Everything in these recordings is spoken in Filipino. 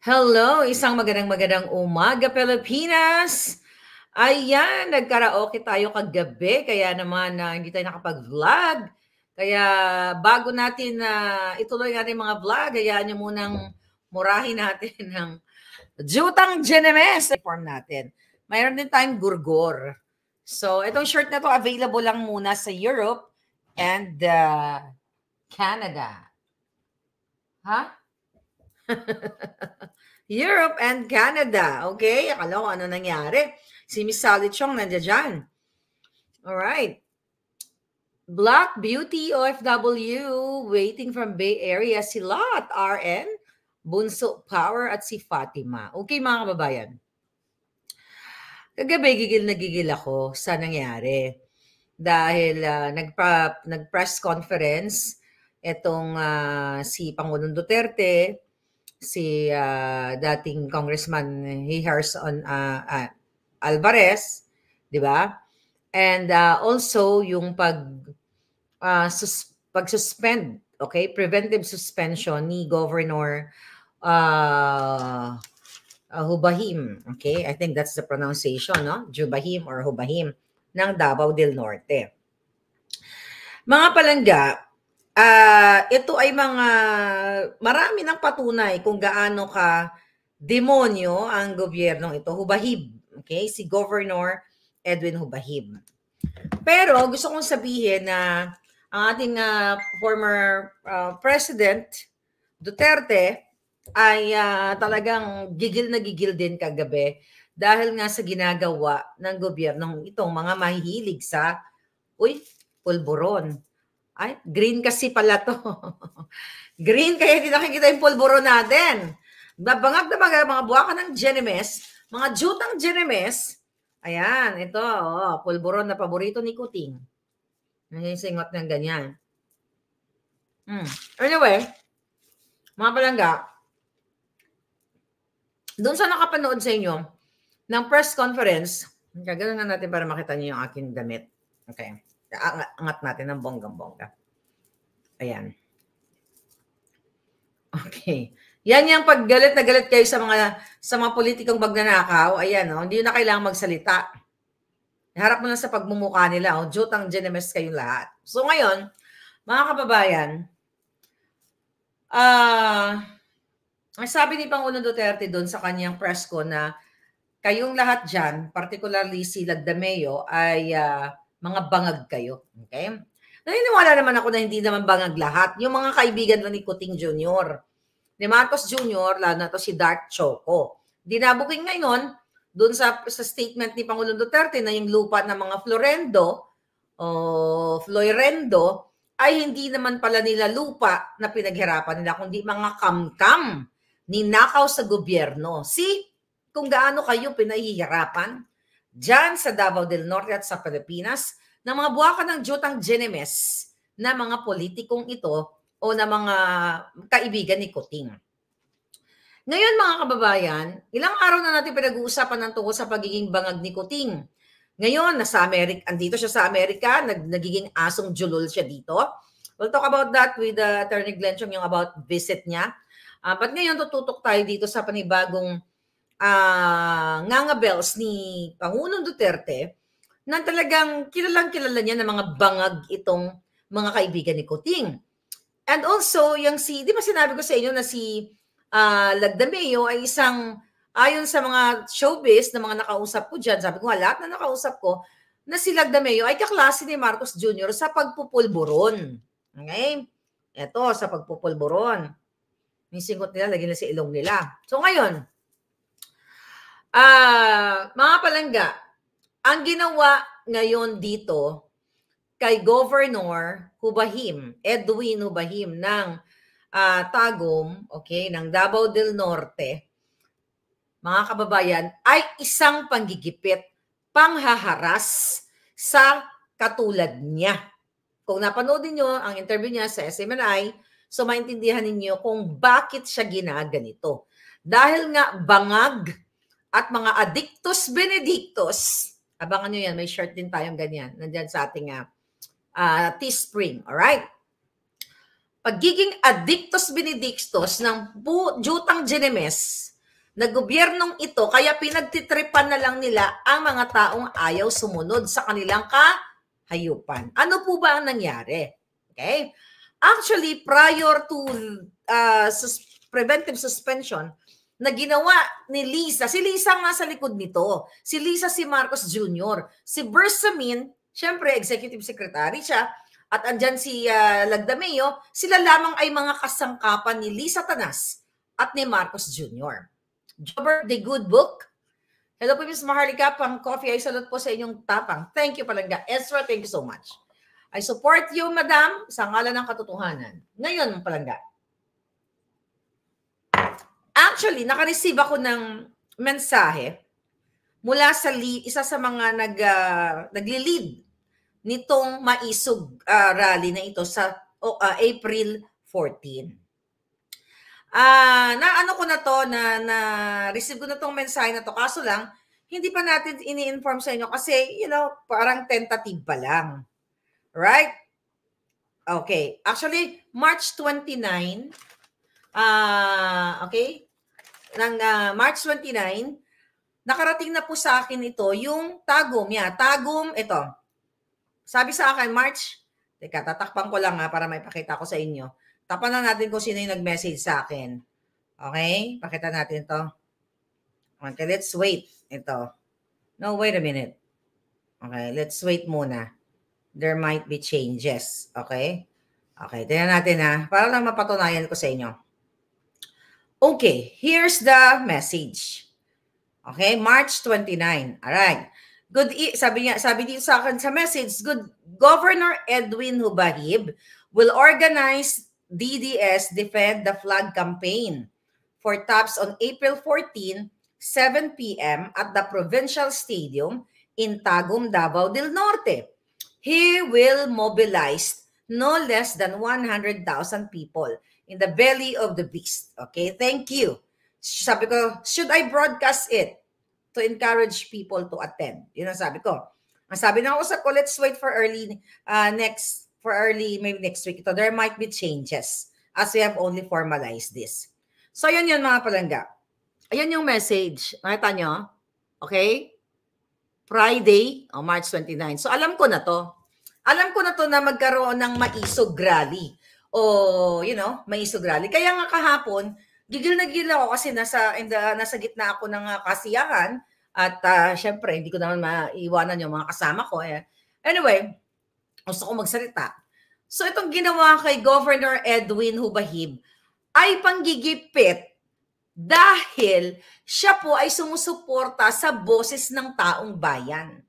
Hello, isang magandang magandang umaga Pilipinas. Ayan, nagkaraoke tayo kagabi kaya naman uh, hindi tayo nakapag-vlog. Kaya bago natin na uh, ituloy natin mga vlog, hayaan niyo munang murahin natin ng Jutang Genemes form natin. Mayroon din tayong gurgor. So, itong shirt na to available lang muna sa Europe and uh, Canada. Ha? Huh? Europe and Canada. Okay, akala ko ano nangyari. Si Miss Sally Chong nandiyan dyan. Alright. Black Beauty OFW waiting from Bay Area si Lot RN, Bunso Power at si Fatima. Okay mga kababayan. Kagabi gigil na gigil ako sa nangyari dahil uh, nag-press conference itong uh, si Pangulong Duterte si uh, dating Congressman Harrison uh, ah, uh, ah, Alvarez, 'di ba? And uh, also yung pag uh, sus- pag-suspend, okay? Preventive suspension ni Governor uh, uh, Hubahim, okay? I think that's the pronunciation, no? Jubahim or Hubahim ng Davao del Norte. Mga palangga, uh, ito ay mga marami ng patunay kung gaano ka demonyo ang gobyernong ito, Hubahib. Okay, si Governor Edwin Hubahib. Pero gusto kong sabihin na ang ating uh, former uh, President Duterte ay uh, talagang gigil na gigil din kagabi dahil nga sa ginagawa ng gobyernong itong mga mahihilig sa uy, pulburon ay, green kasi pala to. green kaya hindi nakikita yung pulburo natin. Babangag diba, na mga, mga buwakan ng Genemes, mga jutang Genemes. Ayan, ito, oh, pulburon na paborito ni Kuting. Yung singot ng ganyan. Hmm. Anyway, mga palangga, doon sa nakapanood sa inyo ng press conference, gagawin na natin para makita niyo yung aking damit. Okay. Angat, angat natin ng bonggang-bongga. Ayan. Okay. Yan yung paggalit na galit kayo sa mga sa mga politikong magnanakaw. Ayan, oh, hindi na kailangang magsalita. Harap mo na sa pagmumukha nila. Oh, Jotang genemes kayong lahat. So ngayon, mga kababayan, ah, uh, sabi ni Pangulong Duterte doon sa kanyang press ko na kayong lahat dyan, particularly si Lagdameo, ay uh, mga bangag kayo. Okay? Naniniwala naman ako na hindi naman bangag lahat. Yung mga kaibigan lang ni Kuting Jr. Ni Marcos Jr., lalo na to si Dark Choco. Dinabuking ngayon, doon sa, sa statement ni Pangulong Duterte na yung lupa ng mga Florendo o oh, Florendo ay hindi naman pala nila lupa na pinaghirapan nila, kundi mga kamkam ni nakaw sa gobyerno. See, kung gaano kayo pinahihirapan, Diyan sa Davao del Norte at sa Pilipinas ng mga buwakan ng Jotang Genemes na mga politikong ito o na mga kaibigan ni Kuting. Ngayon mga kababayan, ilang araw na natin pinag-uusapan ng tungkol sa pagiging bangag ni Kuting. Ngayon, nasa Amerika, andito siya sa Amerika, nag, nagiging asong julol siya dito. We'll talk about that with uh, Attorney Glenn Chung, yung about visit niya. Uh, but ngayon, tututok tayo dito sa panibagong uh, bells ni Pangulong Duterte na talagang kilalang kilala niya ng mga bangag itong mga kaibigan ni Kuting. And also, yung si, di ba sinabi ko sa inyo na si uh, Lagdameo ay isang, ayon sa mga showbiz na mga nakausap ko dyan, sabi ko nga lahat na nakausap ko, na si Lagdameo ay kaklase ni Marcos Jr. sa pagpupulburon. Okay? Ito, sa pagpupulburon. Yung singot nila, lagi na si ilong nila. So ngayon, Ah, uh, mga palangga, ang ginawa ngayon dito kay Governor Hubahim, Edwin Hubahim ng uh, Tagum, okay, ng Davao del Norte, mga kababayan, ay isang panggigipit, panghaharas sa katulad niya. Kung napanood niyo ang interview niya sa SMNI, so maintindihan ninyo kung bakit siya ginaganito. Dahil nga bangag at mga Addictus Benedictus. Abangan nyo yan, may shirt din tayong ganyan. Nandyan sa ating uh, uh, Teespring, alright? Pagiging Addictus Benedictus ng bu- Jutang Genemes na gobyernong ito, kaya pinagtitripan na lang nila ang mga taong ayaw sumunod sa kanilang kahayupan. Ano po ba ang nangyari? Okay? Actually, prior to uh, sus- preventive suspension, na ginawa ni Lisa. Si Lisa nga sa likod nito. Si Lisa si Marcos Jr. Si Bersamin, syempre executive secretary siya, at andyan si uh, Lagdameo, sila lamang ay mga kasangkapan ni Lisa Tanas at ni Marcos Jr. Jobber, the good book. Hello po, Ms. Maharlika. Pang coffee, ay salot po sa inyong tapang. Thank you palangga. Ezra, thank you so much. I support you, madam, sa ngalan ng katotohanan. Ngayon, palangga. Actually, naka-receive ako ng mensahe mula sa lead, isa sa mga nag, uh, nagli-lead nitong maisog uh, rally na ito sa uh, April 14. Ah, uh, na ano ko na to na na receive ko na tong mensahe na to kaso lang hindi pa natin ini-inform sa inyo kasi you know, parang tentative pa lang. Right? Okay. Actually, March 29 ah uh, okay? ng uh, March 29, nakarating na po sa akin ito yung tagum. Yeah, tagum, ito. Sabi sa akin, March, teka, tatakpan ko lang ha ah, para may pakita ko sa inyo. Tapan na natin kung sino yung nag-message sa akin. Okay? Pakita natin ito. Okay, let's wait. Ito. No, wait a minute. Okay, let's wait muna. There might be changes. Okay? Okay, tignan natin ha. Ah. Para lang mapatunayan ko sa inyo. Okay, here's the message. Okay, March 29. All right. Good e, sabi niya, sabi din sa akin sa message, good Governor Edwin Hubahib will organize DDS Defend the Flag campaign for TAPS on April 14, 7 p.m. at the Provincial Stadium in Tagum, Davao del Norte. He will mobilize no less than 100,000 people in the belly of the beast. Okay, thank you. Sabi ko, should I broadcast it to encourage people to attend? Yun ang sabi ko. Ang sabi ng usap ko, let's wait for early uh, next, for early, maybe next week. Ito, there might be changes as we have only formalized this. So, yun yun mga palangga. Ayan yung message. Nakita nyo? Okay? Friday, oh, March 29. So, alam ko na to. Alam ko na to na magkaroon ng maisog rally o you know, may sugrali. Kaya nga kahapon, gigil na gigil ako kasi nasa in the, nasa gitna ako ng ah, kasiyahan at uh, syempre hindi ko naman maiiwanan yung mga kasama ko eh. Anyway, gusto ko magsalita. So itong ginawa kay Governor Edwin Hubahib ay panggigipit dahil siya po ay sumusuporta sa boses ng taong bayan.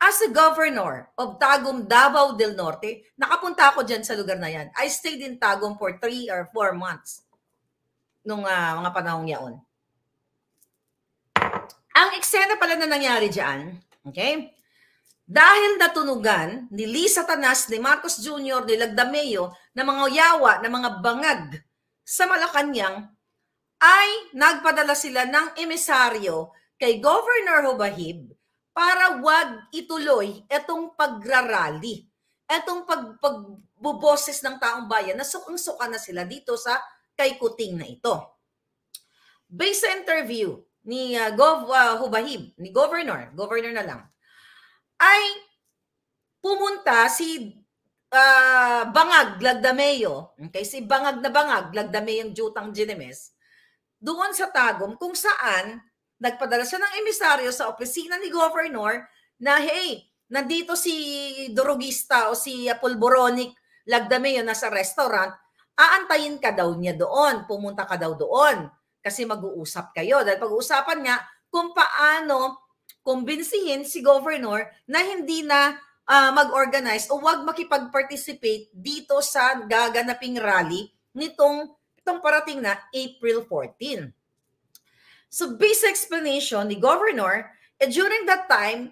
As the governor of Tagum, Davao del Norte, nakapunta ako dyan sa lugar na yan. I stayed in Tagum for three or four months nung uh, mga panahong yaon. Ang eksena pala na nangyari dyan, okay? Dahil natunugan ni Lisa Tanas, ni Marcos Jr., ni Lagdameo, na mga yawa, na mga bangag sa Malacanang, ay nagpadala sila ng emisaryo kay Governor Hubahib para wag ituloy itong pagrarally, itong pag, pagbuboses ng taong bayan na sukang-suka na sila dito sa kaykuting na ito. Based sa interview ni uh, Gov uh, Hubahib, ni Governor, Governor na lang, ay pumunta si uh, Bangag Lagdameo, okay, si Bangag na Bangag ang Jutang Ginemes, doon sa Tagum kung saan nagpadala siya ng emisaryo sa opisina ni Governor na, hey, nandito si Durugista o si Pulboronic Lagdame yun nasa restaurant, aantayin ka daw niya doon, pumunta ka daw doon kasi mag-uusap kayo. Dahil pag-uusapan niya kung paano kumbinsihin si governor na hindi na uh, mag-organize o wag makipag-participate dito sa gaganaping rally nitong itong parating na April 14. So based explanation ni Governor, eh, during that time,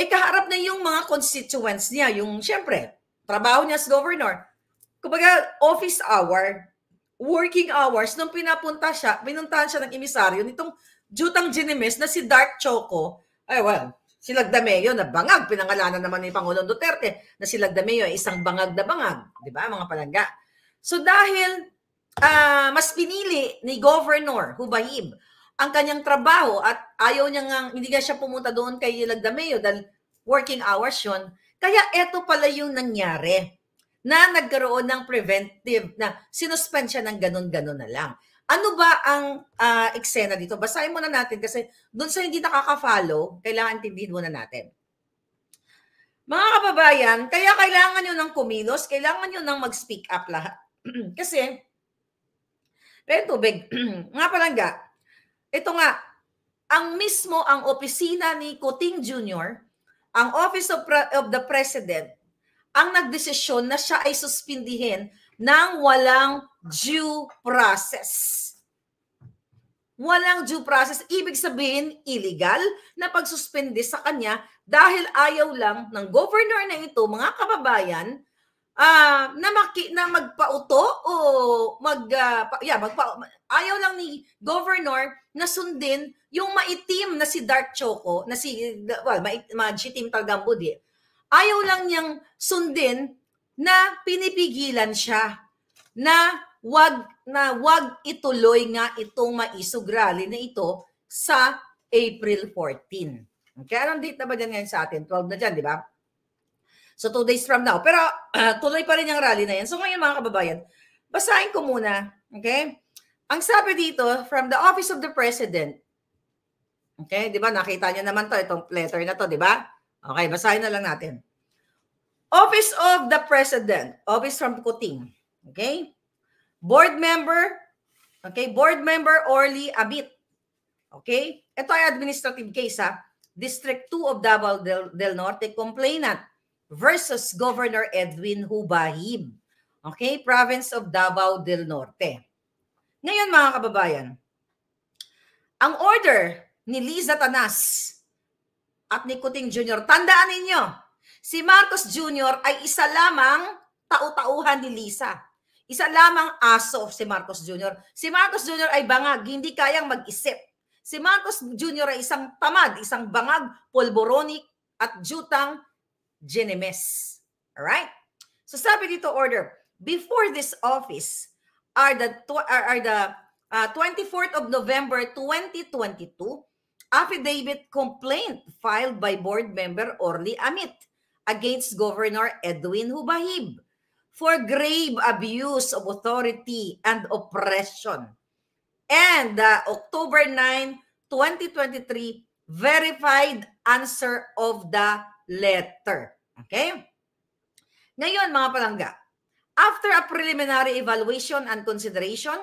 eh kaharap na yung mga constituents niya, yung siyempre, trabaho niya as governor. Kumbaga, office hour, working hours, nung pinapunta siya, pinuntahan siya ng emisaryo nitong jutang ginimis na si Dark Choco, ay well, si Lagdameo na bangag, pinangalanan naman ni Pangulong Duterte na si Lagdameo ay isang bangag na bangag, di ba mga palangga? So dahil uh, mas pinili ni Governor Hubaib ang kanyang trabaho at ayaw niya nga, hindi nga siya pumunta doon kay Lagdameo dahil working hours yon. Kaya eto pala yung nangyari na nagkaroon ng preventive na sinuspend siya ng ganun-ganun na lang. Ano ba ang uh, eksena dito? Basahin muna natin kasi doon sa hindi nakaka-follow, kailangan tindihin muna natin. Mga kababayan, kaya kailangan nyo ng kumilos, kailangan nyo ng mag-speak up lahat. kasi, pero tubig, nga palangga, ito nga, ang mismo ang opisina ni Coting Jr., ang Office of, Pre- of the President, ang nagdesisyon na siya ay suspindihin ng walang due process. Walang due process, ibig sabihin illegal na pagsuspende sa kanya dahil ayaw lang ng governor na ito, mga kababayan, uh, na, maki, na magpauto o mag, uh, yeah, magpa, ayaw lang ni governor na sundin yung maitim na si Dark Choco, na si, well, ma, maitim Tagambo di. Eh. Ayaw lang niyang sundin na pinipigilan siya na wag na wag ituloy nga itong maisog rally na ito sa April 14. Okay, anong date na ba dyan ngayon sa atin? 12 na dyan, di ba? So two days from now. Pero uh, tuloy pa rin yung rally na yan. So ngayon mga kababayan, basahin ko muna. Okay? Ang sabi dito, from the Office of the President. Okay? Di ba? Nakita nyo naman to, itong letter na to, di ba? Okay, basahin na lang natin. Office of the President. Office from Kuting. Okay? Board member. Okay? Board member Orly Abit. Okay? Ito ay administrative case ha. District 2 of Davao del, del Norte, complainant versus Governor Edwin Hubahim. Okay, province of Davao del Norte. Ngayon mga kababayan, ang order ni Liza Tanas at ni Kuting Jr., tandaan ninyo, si Marcos Jr. ay isa lamang tau-tauhan ni Lisa. Isa lamang aso si Marcos Jr. Si Marcos Jr. ay bangag, hindi kayang mag-isip. Si Marcos Jr. ay isang tamad, isang bangag, polboronic at jutang Genemes. Alright? So sabi dito order, before this office are the are, the uh, 24th of November 2022 affidavit complaint filed by board member Orly Amit against Governor Edwin Hubahib for grave abuse of authority and oppression. And the uh, October 9, 2023 verified answer of the letter. Okay? Ngayon, mga palangga, after a preliminary evaluation and consideration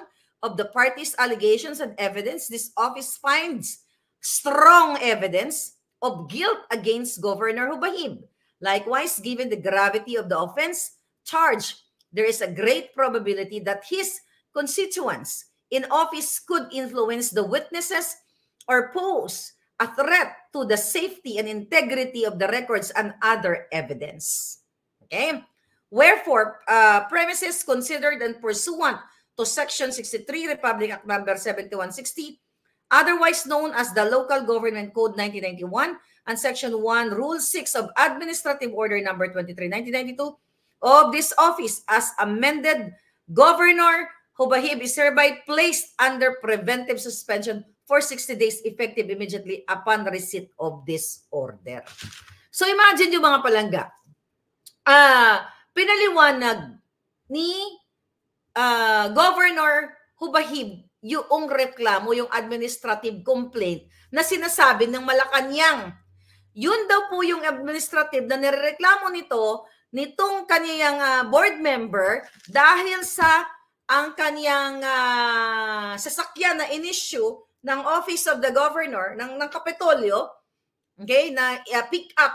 of the parties' allegations and evidence, this office finds strong evidence of guilt against Governor Hubahib. Likewise, given the gravity of the offense charged, there is a great probability that his constituents in office could influence the witnesses or pose a threat to the safety and integrity of the records and other evidence. Okay? Wherefore, uh, premises considered and pursuant to Section 63 Republic Act Number 7160, otherwise known as the Local Government Code 1991 and Section 1 Rule 6 of Administrative Order Number 23 1992 of this office as amended, Governor Hubahib is hereby placed under preventive suspension for 60 days effective immediately upon receipt of this order. So imagine yung mga palangga. Uh, pinaliwanag ni uh, Governor Hubahib yung reklamo, yung administrative complaint na sinasabi ng Malacanang. Yun daw po yung administrative na nireklamo nito nitong kaniyang uh, board member dahil sa ang kaniyang uh, sasakyan na inissue ng Office of the Governor ng ng Kapitolyo okay na uh, pick up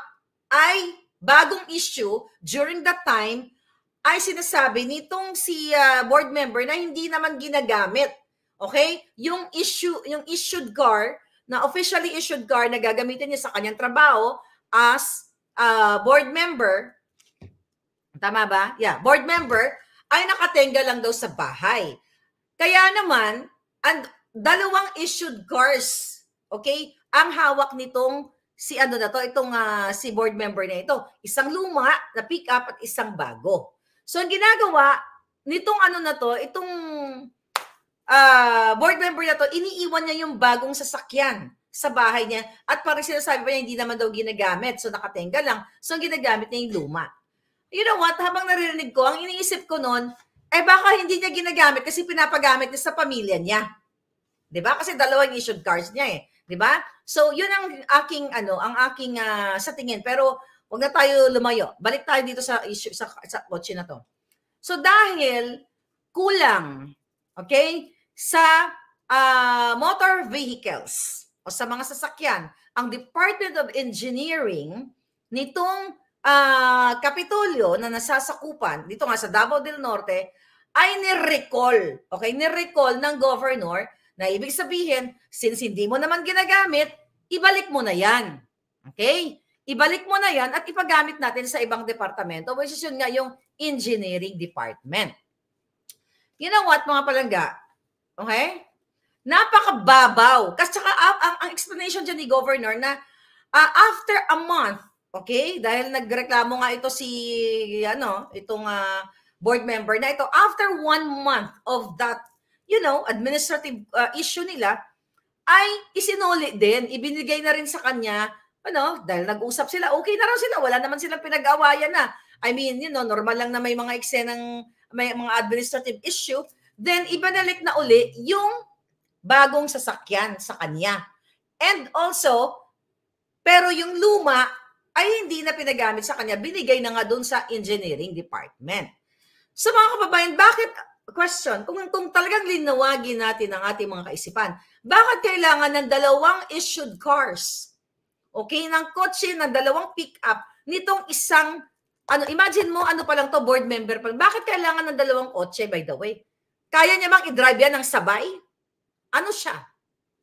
ay bagong issue during that time ay sinasabi nitong si uh, board member na hindi naman ginagamit. Okay? Yung issue yung issued GAR na officially issued GAR na gagamitin niya sa kanyang trabaho as uh, board member tama ba? Yeah, board member ay nakatenga lang daw sa bahay. Kaya naman and dalawang issued course. Okay? Ang hawak nitong si ano na to, itong uh, si board member na ito. Isang luma na pick up at isang bago. So ang ginagawa nitong ano na to, itong uh, board member na to, iniiwan niya yung bagong sasakyan sa bahay niya at parang sinasabi pa niya hindi naman daw ginagamit. So nakatenga lang. So ang ginagamit niya yung luma. You know what? Habang naririnig ko, ang iniisip ko noon, eh baka hindi niya ginagamit kasi pinapagamit niya sa pamilya niya. 'di ba? Kasi dalawang issued cards niya eh, 'di ba? So 'yun ang aking ano, ang aking uh, sa tingin pero wag na tayo lumayo. Balik tayo dito sa issue sa, sa kotse na to. So dahil kulang, okay, sa uh, motor vehicles o sa mga sasakyan, ang Department of Engineering nitong uh, Kapitolyo na nasasakupan dito nga sa Davao del Norte ay ni-recall, okay, ni-recall ng governor na ibig sabihin, since hindi mo naman ginagamit, ibalik mo na yan. Okay? Ibalik mo na yan at ipagamit natin sa ibang departamento, which is yun nga yung engineering department. You know what, mga palangga? Okay? Napakababaw. Kasi saka ang, ang, ang explanation dyan ni Governor na uh, after a month, okay, dahil nagreklamo nga ito si, ano, itong uh, board member na ito, after one month of that you know, administrative uh, issue nila, ay isinuli din, ibinigay na rin sa kanya, ano, dahil nag-usap sila, okay na raw sila, wala naman silang pinag-awayan na. I mean, you know, normal lang na may mga eksenang, may mga administrative issue, then ibinalik na uli yung bagong sasakyan sa kanya. And also, pero yung luma ay hindi na pinagamit sa kanya, binigay na nga doon sa engineering department. So mga kababayan, bakit question, kung, kung talagang linawagin natin ang ating mga kaisipan, bakit kailangan ng dalawang issued cars? Okay, ng kotse, ng dalawang pick-up, nitong isang, ano, imagine mo, ano pa lang to, board member pa Bakit kailangan ng dalawang kotse, by the way? Kaya niya bang i-drive yan ng sabay? Ano siya?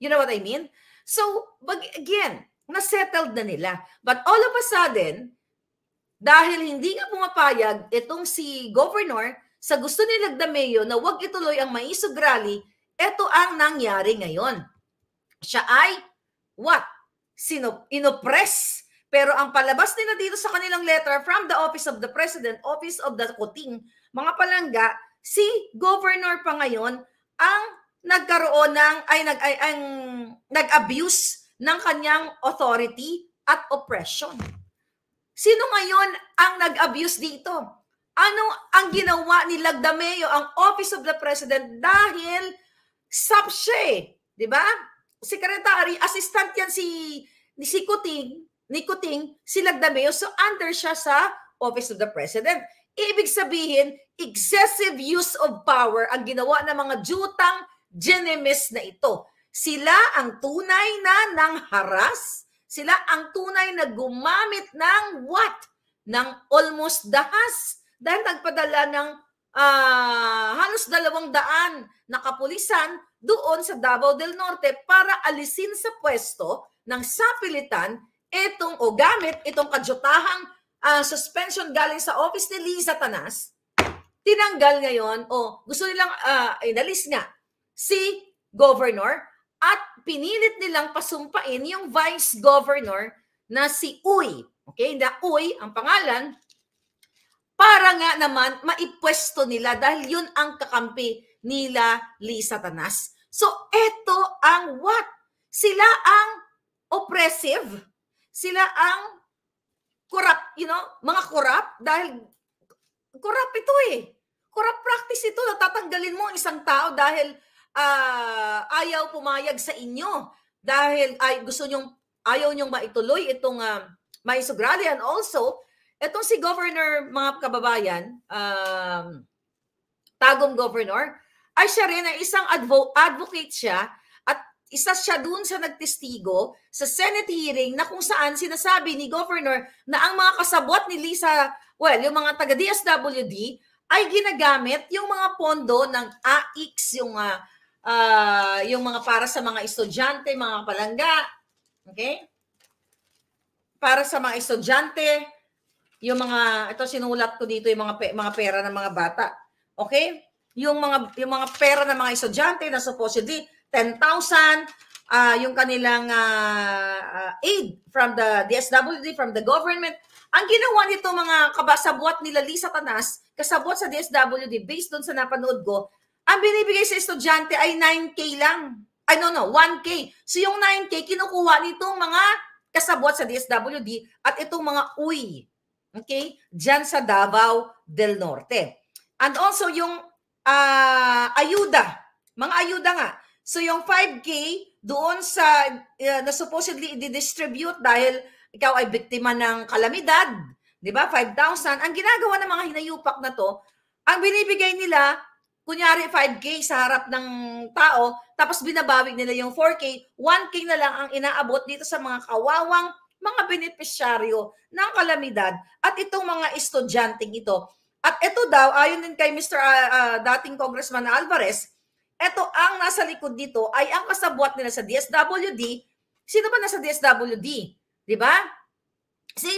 You know what I mean? So, but again, nasettled na nila. But all of a sudden, dahil hindi nga pumapayag itong si governor sa gusto ni Lagdameo na huwag ituloy ang Maisog Rally, ito ang nangyari ngayon. Siya ay, what? Sino, inopress. Pero ang palabas nila dito sa kanilang letter from the Office of the President, Office of the Kuting, mga palangga, si governor pa ngayon ang nagkaroon ng, ay, nag, ay, ang, nag-abuse ng kanyang authority at oppression. Sino ngayon ang nag-abuse dito? Ano ang ginawa ni Lagdameo, ang Office of the President, dahil sapshe, eh, di ba? Secretary, assistant yan si, ni si Kuting, ni Kuting, si Lagdameo, so under siya sa Office of the President. Ibig sabihin, excessive use of power ang ginawa ng mga jutang genemis na ito. Sila ang tunay na nangharas, sila ang tunay na gumamit ng what? Ng almost the has dahil nagpadala ng uh, halos dalawang daan na kapulisan doon sa Davao del Norte para alisin sa pwesto ng sapilitan itong o gamit itong kadyotahang uh, suspension galing sa office ni Lisa Tanas, tinanggal ngayon o gusto nilang uh, inalis nga si governor at pinilit nilang pasumpain yung vice governor na si Uy. Okay, na Uy ang pangalan para nga naman maipwesto nila dahil yun ang kakampi nila Li Satanas. So eto ang what? Sila ang oppressive. Sila ang corrupt, you know, mga corrupt dahil corrupt ito eh. Corrupt practice ito. Natatanggalin mo ang isang tao dahil uh, ayaw pumayag sa inyo. Dahil ay, gusto nyong, ayaw nyong maituloy itong uh, ah, maisugrali and also Etong si Governor, mga kababayan, um, Tagum governor, ay siya rin ay isang advo- advocate siya at isa siya dun sa nagtestigo sa Senate hearing na kung saan sinasabi ni Governor na ang mga kasabot ni Lisa, well, yung mga taga-DSWD, ay ginagamit yung mga pondo ng AIX, yung, uh, uh, yung mga para sa mga estudyante, mga palangga, okay? Para sa mga estudyante, yung mga ito sinulat ko dito yung mga mga pera ng mga bata. Okay? Yung mga yung mga pera ng mga estudyante na supposedly 10,000 uh, ah, yung kanilang uh, uh, aid from the DSWD from the government. Ang ginawa nito mga kabasabuat nila Lisa Tanas, kasabot sa DSWD based doon sa napanood ko, ang binibigay sa estudyante ay 9K lang. I don't know, 1K. So yung 9K, kinukuha nitong mga kasabot sa DSWD at itong mga uy. Okay? Diyan sa Davao del Norte. And also yung uh, ayuda, mga ayuda nga. So yung 5K doon sa uh, na supposedly i-distribute dahil ikaw ay biktima ng kalamidad, 'di ba? 5,000. Ang ginagawa ng mga hinayupak na 'to, ang binibigay nila kunyari 5K sa harap ng tao, tapos binabawi nila yung 4K, 1K na lang ang inaabot dito sa mga kawawang mga benepisyaryo ng kalamidad at itong mga estudyanteng ito. At ito daw, ayon din kay Mr. Uh, ah, uh, ah, dating Congressman Alvarez, ito ang nasa likod dito ay ang kasabwat nila sa DSWD. Sino ba nasa DSWD? Di ba? Si,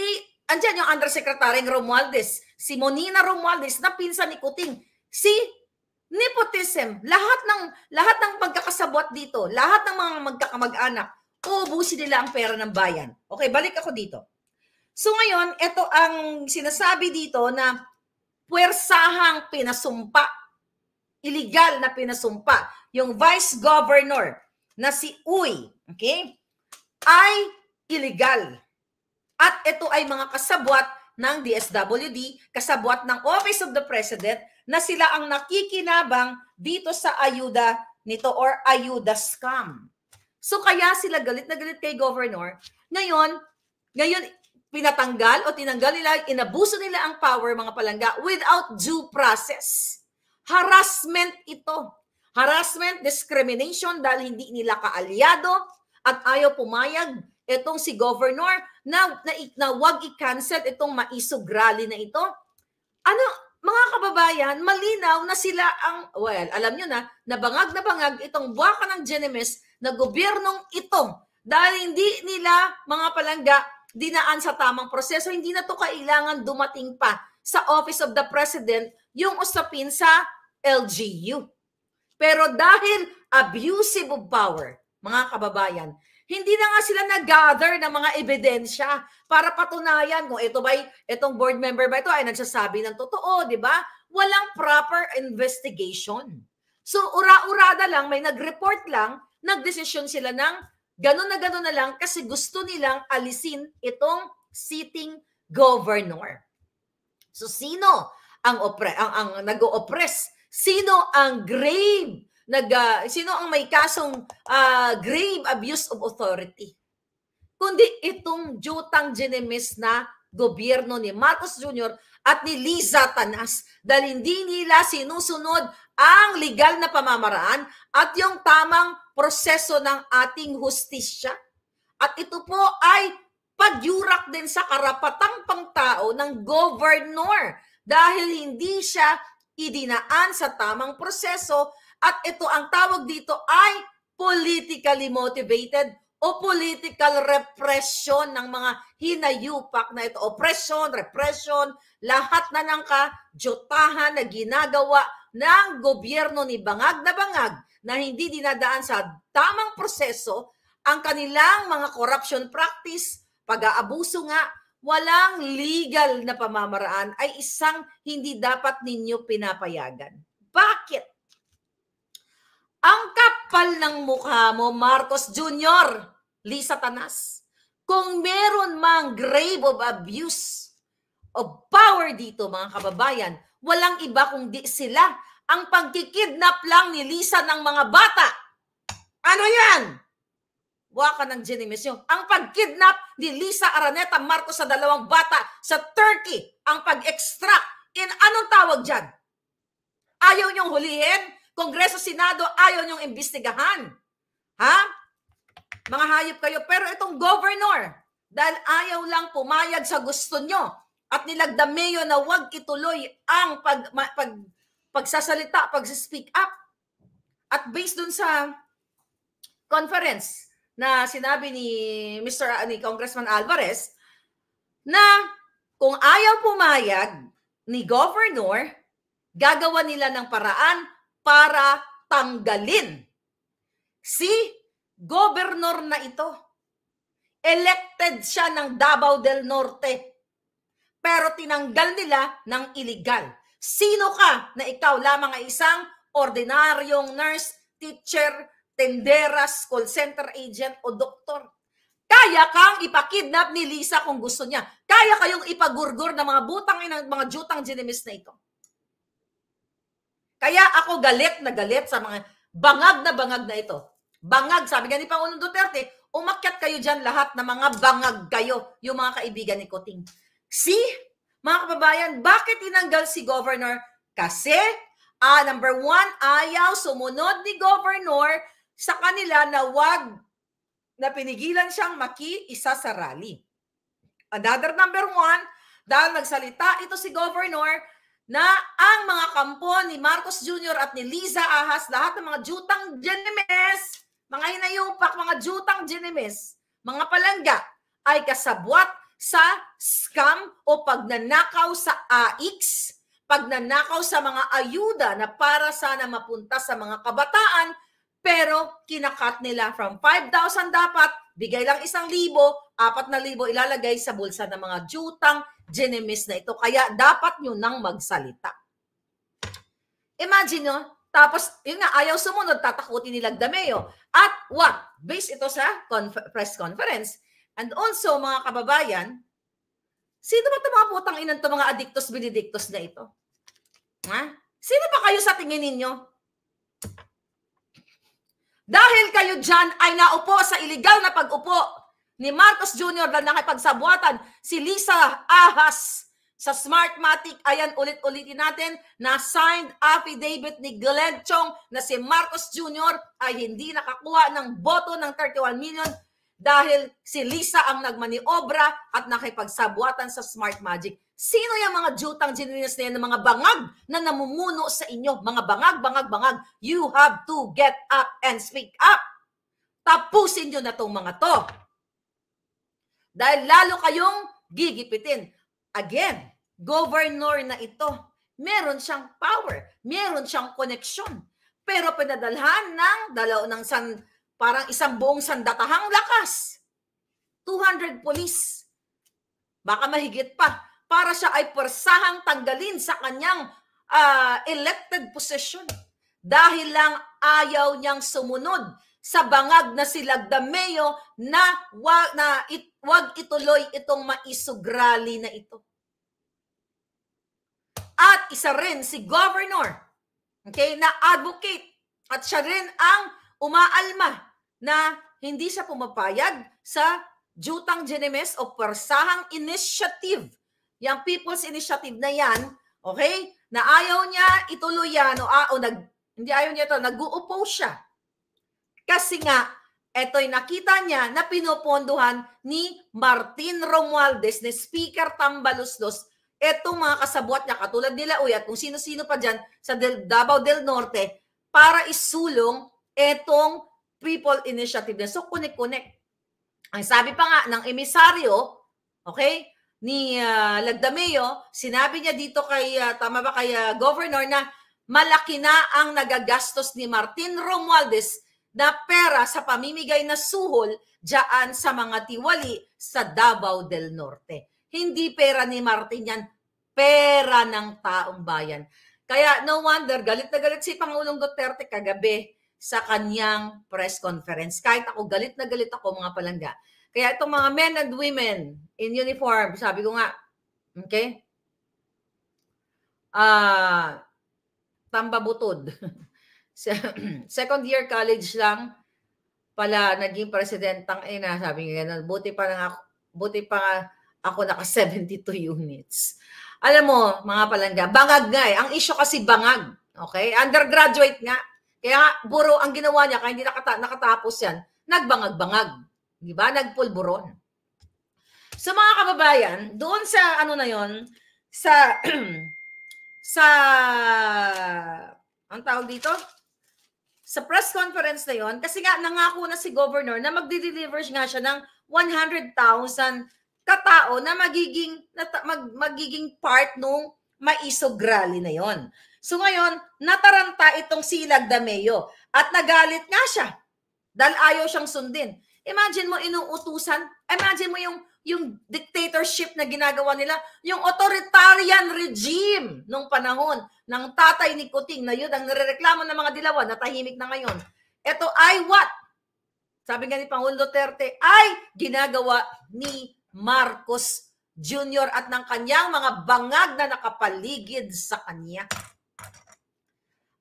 andyan yung Undersecretary Romualdez, si Monina Romualdez na pinsan ni Kuting. Si nepotism, lahat ng lahat ng pagkakasabwat dito, lahat ng mga magkakamag-anak uubusin nila ang pera ng bayan. Okay, balik ako dito. So ngayon, ito ang sinasabi dito na puwersahang pinasumpa, illegal na pinasumpa, yung vice governor na si Uy, okay, ay illegal. At ito ay mga kasabwat ng DSWD, kasabwat ng Office of the President na sila ang nakikinabang dito sa ayuda nito or ayuda scam. So kaya sila galit na galit kay governor. Ngayon, ngayon pinatanggal o tinanggal nila, inabuso nila ang power mga palangga without due process. Harassment ito. Harassment, discrimination dahil hindi nila kaalyado at ayaw pumayag itong si governor na, na, na wag i-cancel itong maisog rally na ito. Ano, mga kababayan, malinaw na sila ang, well, alam nyo na, nabangag na bangag itong buwaka ng Genemis na gobyernong ito dahil hindi nila mga palangga dinaan sa tamang proseso, hindi na to kailangan dumating pa sa Office of the President yung usapin sa LGU. Pero dahil abusive of power, mga kababayan, hindi na nga sila nag-gather ng mga ebidensya para patunayan kung ito ba, itong board member ba ito ay nagsasabi ng totoo, di ba? Walang proper investigation. So, ura-urada lang, may nag-report lang, nagdesisyon sila ng ganun na ganun na lang kasi gusto nilang alisin itong sitting governor. So sino ang opre ang, ang nag-oppress? Sino ang grave nag uh, sino ang may kasong uh, grave abuse of authority? Kundi itong jutang jenemis na gobyerno ni Marcos Jr at ni Liza Tanas dahil hindi nila sinusunod ang legal na pamamaraan at yung tamang proseso ng ating hustisya. At ito po ay pagyurak din sa karapatang pangtao ng governor dahil hindi siya idinaan sa tamang proseso at ito ang tawag dito ay politically motivated o political repression ng mga hinayupak na ito. Oppression, repression, lahat na ng kajotahan na ginagawa ng gobyerno ni Bangag na Bangag na hindi dinadaan sa tamang proseso ang kanilang mga corruption practice, pag-aabuso nga, walang legal na pamamaraan ay isang hindi dapat ninyo pinapayagan. Bakit? Ang kapal ng mukha mo, Marcos Jr., Lisa Tanas. Kung meron mang grave of abuse of power dito, mga kababayan, walang iba kundi sila. Ang pagkikidnap lang ni Lisa ng mga bata. Ano yan? Buwa ka ng genimisyo. Ang pagkidnap ni Lisa Araneta Marcos sa dalawang bata sa Turkey, ang pag-extract, in anong tawag dyan? Ayaw niyong hulihin? Kongreso, Senado, ayaw niyong imbestigahan. Ha? Mga hayop kayo. Pero itong governor, dahil ayaw lang pumayag sa gusto niyo at nilagda mayo na wag ituloy ang pag, ma, pag, pagsasalita, pag-speak up. At based dun sa conference na sinabi ni Mr. Ah, ni Congressman Alvarez na kung ayaw pumayag ni governor, gagawa nila ng paraan para tanggalin si governor na ito. Elected siya ng Davao del Norte. Pero tinanggal nila ng illegal. Sino ka na ikaw lamang ay isang ordinaryong nurse, teacher, tenderas, call center agent o doktor? Kaya kang ipakidnap ni Lisa kung gusto niya. Kaya kayong ipagurgur ng mga butang ng mga jutang ginimis na ito. Kaya ako galit na galit sa mga bangag na bangag na ito. Bangag, sabi nga ni Pangulong Duterte, umakyat kayo dyan lahat na mga bangag kayo, yung mga kaibigan ni Kuting. See, mga kababayan, bakit tinanggal si Governor? Kasi, ah, number one, ayaw sumunod ni Governor sa kanila na wag na pinigilan siyang maki-isa sa rally. Another number one, dahil nagsalita ito si Governor na ang mga kampo ni Marcos Jr. at ni Liza Ahas, lahat ng mga jutang genimes, mga hinayupak, mga jutang genimes, mga palangga, ay kasabwat sa scam o pagnanakaw sa AIX, pagnanakaw sa mga ayuda na para sana mapunta sa mga kabataan, pero kinakat nila from 5,000 dapat, bigay lang isang libo, apat na libo ilalagay sa bulsa ng mga jutang genemis na ito. Kaya dapat nyo nang magsalita. Imagine nyo, tapos, yun nga, ayaw sumunod, tatakutin ni Lagdameo. At what? Based ito sa conf- press conference. And also, mga kababayan, sino ba itong mga putang inan itong mga adiktos benedictos na ito? Ha? Sino pa kayo sa tingin ninyo? Dahil kayo dyan ay naupo sa iligal na pag-upo ni Marcos Jr. na nakipagsabuatan si Lisa Ahas sa Smartmatic. Ayan, ulit-ulitin natin na signed affidavit ni Glenn Chong na si Marcos Jr. ay hindi nakakuha ng boto ng 31 million dahil si Lisa ang nagmaniobra at nakipagsabuatan sa Smart Magic. Sino yung mga jutang genius na yan, mga bangag na namumuno sa inyo? Mga bangag, bangag, bangag. You have to get up and speak up. Tapusin nyo na tong mga to. Dahil lalo kayong gigipitin. Again, governor na ito. Meron siyang power. Meron siyang koneksyon. Pero pinadalhan ng dalaw ng san, parang isang buong sandatahang lakas. 200 polis. Baka mahigit pa. Para siya ay persahang tanggalin sa kanyang uh, elected position. Dahil lang ayaw niyang sumunod sa bangag na si Lagdameo na wag, na it, wag ituloy itong maisugrali na ito. At isa rin si governor, okay, na advocate. At siya rin ang umaalma na hindi siya pumapayag sa Jutang Genemes o Persahang Initiative. Yang People's Initiative na yan, okay, na ayaw niya ituloy yan o, ah, o nag, hindi ayaw niya ito, nag-uupo siya kasi nga, eto'y nakita niya na pinopondohan ni Martin Romualdez ni Speaker Tambalusdos etong mga kasabwat niya katulad nila Uy at kung sino-sino pa dyan sa del, Davao del Norte para isulong etong people initiative na. So, connect-connect. Ang sabi pa nga ng emisaryo, okay, ni uh, Lagdameo, sinabi niya dito kay, uh, tama ba kay uh, governor na malaki na ang nagagastos ni Martin Romualdez na pera sa pamimigay na suhol diyan sa mga tiwali sa Davao del Norte. Hindi pera ni Martin yan, pera ng taong bayan. Kaya no wonder, galit na galit si Pangulong Duterte kagabi sa kanyang press conference. Kahit ako, galit na galit ako mga palangga. Kaya itong mga men and women in uniform, sabi ko nga, okay? Ah, uh, tambabutod. second year college lang pala naging president presidentang ina, sabi niya ganun. Buti pa na ako, buti pa ako naka 72 units. Alam mo, mga palangga, bangag nga eh. Ang issue kasi bangag. Okay? Undergraduate nga. Kaya buro ang ginawa niya, kaya hindi nakata- nakatapos yan, nagbangag-bangag. Di ba? Nagpulburon. Sa so, mga kababayan, doon sa ano na yon sa sa ang tawag dito? sa press conference na yon, kasi nga nangako na si governor na magde-deliver nga siya ng 100,000 katao na magiging mag, magiging part nung maisog rally na yon. So ngayon, nataranta itong Silag Dameyo at nagalit nga siya dahil ayaw siyang sundin. Imagine mo inuutusan, imagine mo yung yung dictatorship na ginagawa nila, yung authoritarian regime nung panahon ng tatay ni Kuting na yun ang nirereklamo ng mga na tahimik na ngayon. Ito ay what? Sabi nga ni Pangulong Duterte, ay ginagawa ni Marcos Jr. at ng kanyang mga bangag na nakapaligid sa kanya.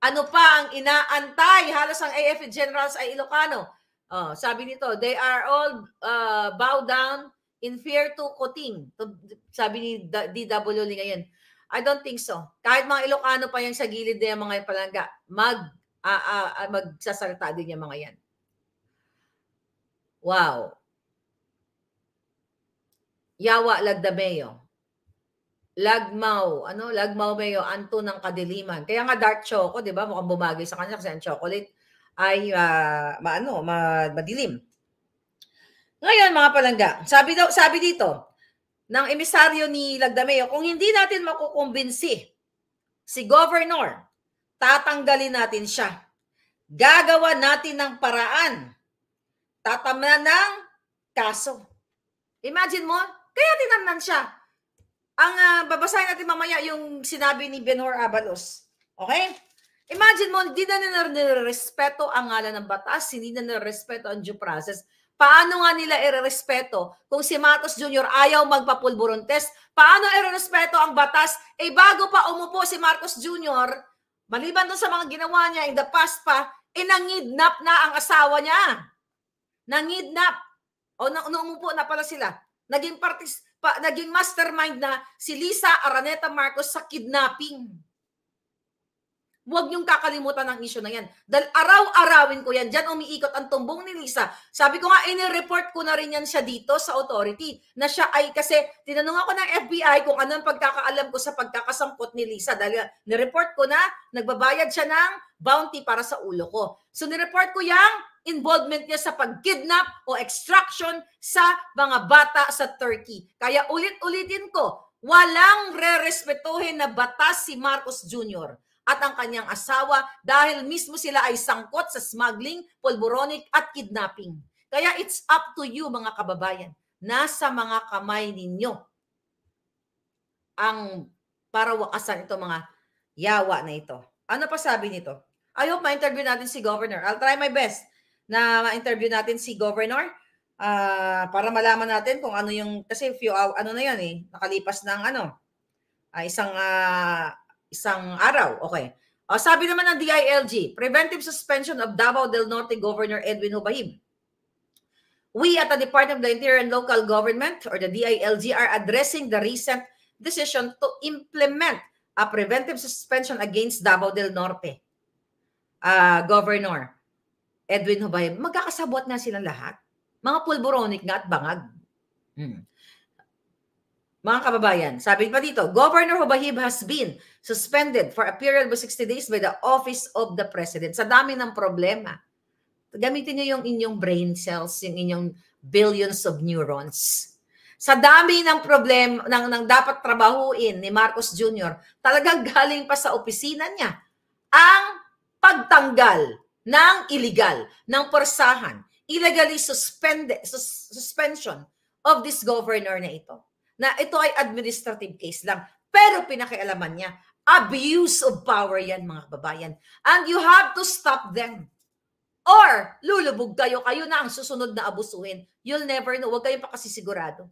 Ano pa ang inaantay? Halos ang AFP generals ay Ilocano. Oh, sabi nito, they are all uh, bow down in fair to kuting. sabi ni DW ngayon. I don't think so. Kahit mga Ilocano pa yan sa gilid na yung mga palangga, mag, uh, uh, uh, magsasalta din yung mga yan. Wow. Yawa Lagdameo. Lagmaw. Ano? Lagmaw Mayo. Anto ng kadiliman. Kaya nga dark choco, di ba? Mukhang bumagay sa kanya kasi ang chocolate ay uh, maano, madilim. Ngayon mga palangga, sabi daw sabi dito ng emisaryo ni Lagdameo, kung hindi natin makukumbinsi si governor, tatanggalin natin siya. Gagawa natin ng paraan. Tatamnan ng kaso. Imagine mo, kaya tinamnan siya. Ang uh, babasahin natin mamaya yung sinabi ni Benhor Abalos. Okay? Imagine mo, hindi na nire-respeto ang ngalan ng batas, hindi na nire-respeto ang due process Paano nga nila irerespeto kung si Matos Jr. ayaw magpapulburon test? Paano irerespeto ang batas? Eh bago pa umupo si Marcos Jr., maliban doon sa mga ginawa niya in the past pa, eh nangidnap na ang asawa niya. Nangidnap. O na, umupo na pala sila. Naging, partis, pa, naging mastermind na si Lisa Araneta Marcos sa kidnapping. Huwag niyong kakalimutan ang issue na yan. Dahil araw-arawin ko yan. Diyan umiikot ang tumbong ni Lisa. Sabi ko nga, ini-report ko na rin yan siya dito sa authority. Na siya ay kasi, tinanong ako ng FBI kung ano ang pagkakaalam ko sa pagkakasangkot ni Lisa. Dahil nireport ko na, nagbabayad siya ng bounty para sa ulo ko. So nireport ko yung involvement niya sa pagkidnap o extraction sa mga bata sa Turkey. Kaya ulit-ulitin ko, walang re-respetuhin na batas si Marcos Jr at ang kanyang asawa dahil mismo sila ay sangkot sa smuggling, polboronic at kidnapping. Kaya it's up to you mga kababayan. Nasa mga kamay ninyo ang para wakasan ito mga yawa na ito. Ano pa sabi nito? I hope ma-interview natin si Governor. I'll try my best na ma-interview natin si Governor uh, para malaman natin kung ano yung kasi few hour, ano na yan eh nakalipas ng ano uh, isang uh, Isang araw, okay. O, ah, sabi naman ng DILG, preventive suspension of Davao del Norte Governor Edwin Hubahib. We at the Department of the Interior and Local Government or the DILG are addressing the recent decision to implement a preventive suspension against Davao del Norte uh, Governor Edwin Hubay. Magkakasabot na silang lahat. Mga pulboronic nga at bangag. Hmm. Mga kababayan, sabi pa dito, Governor Hubahib has been suspended for a period of 60 days by the Office of the President. Sa dami ng problema. Gamitin niyo yung inyong brain cells, yung inyong billions of neurons. Sa dami ng problema ng, ng dapat trabahuin ni Marcos Jr., talagang galing pa sa opisina niya ang pagtanggal ng illegal, ng persahan, illegally suspended, sus- suspension of this governor na ito na ito ay administrative case lang. Pero pinakialaman niya, abuse of power yan mga kababayan. And you have to stop them. Or lulubog kayo, kayo na ang susunod na abusuhin. You'll never know. Huwag kayong pakasisigurado.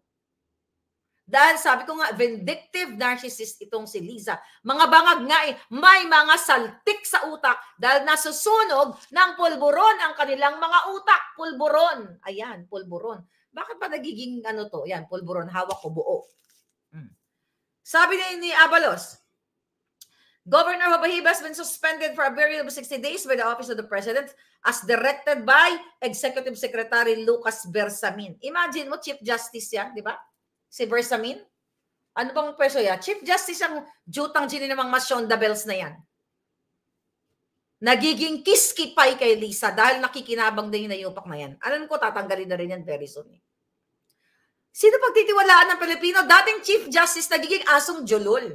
Dahil sabi ko nga, vindictive narcissist itong si Liza. Mga bangag nga eh, may mga saltik sa utak dahil nasusunog ng pulburon ang kanilang mga utak. Pulburon. Ayan, pulburon. Bakit pa nagiging ano to? Yan, pulburon, hawak ko buo. Hmm. Sabi ni, ni Abalos, Governor Hobahiba has been suspended for a period of 60 days by the Office of the President as directed by Executive Secretary Lucas Bersamin. Imagine mo, Chief Justice yan, di ba? Si Bersamin. Ano bang pwesto yan? Chief Justice ang jutang ng masyon the bells na yan. Nagiging kiskipay kay Lisa dahil nakikinabang din na yung nayupak na yan. Alam ko, tatanggalin na rin yan very soon. Eh. Sino pagtitiwalaan ng Pilipino? Dating Chief Justice, nagiging asong julol.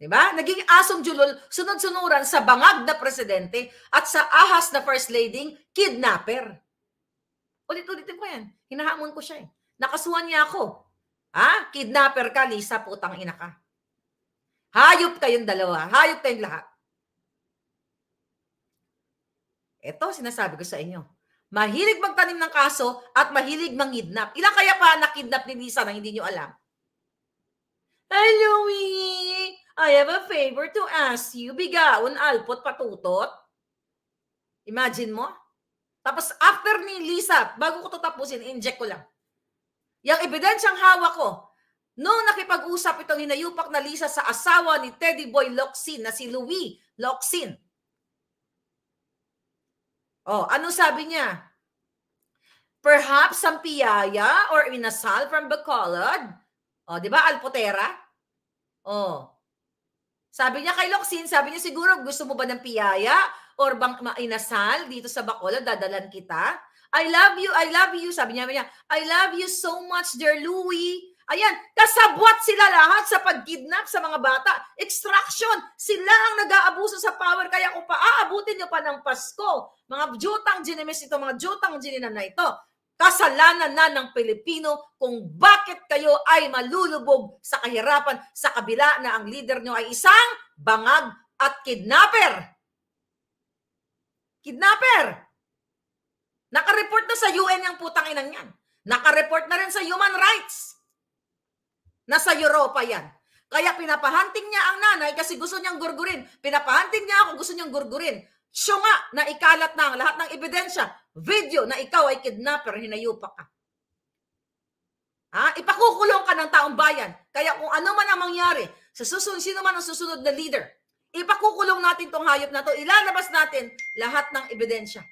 Diba? Nagiging asong julol, sunod-sunuran sa bangag na presidente at sa ahas na first lady, kidnapper. Ulit-ulitin ko yan. Hinahamon ko siya eh. Nakasuhan niya ako. Ha? Kidnapper ka, Lisa, putang ina ka. Hayop kayong dalawa. Hayop kayong lahat. Ito, sinasabi ko sa inyo. Mahilig magtanim ng kaso at mahilig mangidnap. Ilan kaya pa nakidnap ni Lisa na hindi nyo alam? Hello, I have a favor to ask you. Bigaon, alpot, patutot. Imagine mo. Tapos after ni Lisa, bago ko to inject ko lang. Yung ebidensyang hawak ko, Noong nakipag-usap itong hinayupak na Lisa sa asawa ni Teddy Boy Locsin na si Louis Locsin, Oh, anong sabi niya? Perhaps some piyaya or inasal from Bacolod. Oh, di ba? Alpotera. Oh. Sabi niya kay Loxin, sabi niya siguro gusto mo ba ng piyaya or bang inasal dito sa Bacolod, dadalan kita. I love you, I love you. Sabi niya, niya I love you so much, dear Louie. Ayan, kasabwat sila lahat sa pagkidnap sa mga bata. Extraction, sila ang nag-aabuso sa power. Kaya kung paaabutin nyo pa ng Pasko, mga jutang ginimis ito, mga jutang gininan na ito, kasalanan na ng Pilipino kung bakit kayo ay malulubog sa kahirapan sa kabila na ang leader nyo ay isang bangag at kidnapper. Kidnapper! Nakareport na sa UN yung putang inang yan. Nakareport na rin sa human rights. Nasa Europa yan. Kaya pinapahunting niya ang nanay kasi gusto niyang gurgurin. Pinapahunting niya ako, gusto niyang gurgurin. Siya nga, naikalat na ang lahat ng ebidensya, video na ikaw ay kidnapper, hinayupa ka. Ha? Ipakukulong ka ng taong bayan. Kaya kung ano man ang mangyari, sa susunod, sino man ang susunod na leader, ipakukulong natin tong hayop na to, ilalabas natin lahat ng ebidensya